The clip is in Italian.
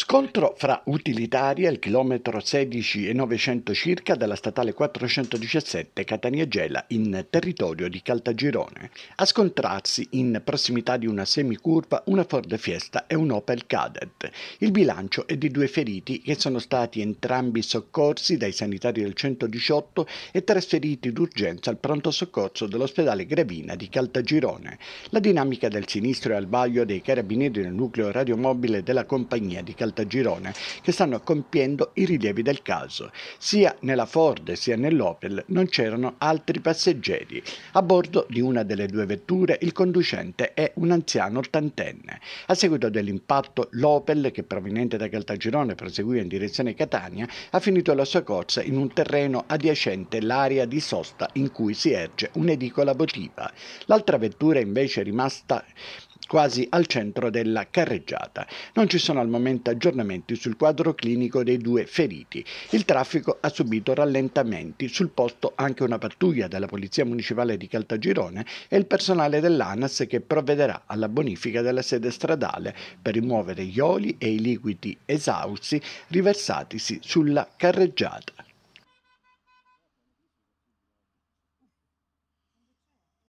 Scontro fra utilitaria al chilometro 16 e 900 circa dalla statale 417 Catania-Gela in territorio di Caltagirone. A scontrarsi in prossimità di una semicurva una Ford Fiesta e un Opel Cadet. Il bilancio è di due feriti che sono stati entrambi soccorsi dai sanitari del 118 e trasferiti d'urgenza al pronto soccorso dell'ospedale Gravina di Caltagirone. La dinamica del sinistro è al vaglio dei carabinieri del nucleo radiomobile della compagnia di Caltagirone Caltagirone che stanno compiendo i rilievi del caso. Sia nella Ford sia nell'Opel non c'erano altri passeggeri. A bordo di una delle due vetture il conducente è un anziano ottantenne. A seguito dell'impatto l'Opel, che proveniente da Caltagirone proseguiva in direzione Catania, ha finito la sua corsa in un terreno adiacente l'area di sosta in cui si erge un'edicola votiva. L'altra vettura invece è rimasta quasi al centro della carreggiata. Non ci sono al momento aggiornamenti sul quadro clinico dei due feriti. Il traffico ha subito rallentamenti, sul posto anche una pattuglia della Polizia Municipale di Caltagirone e il personale dell'ANAS che provvederà alla bonifica della sede stradale per rimuovere gli oli e i liquidi esausti riversatisi sulla carreggiata.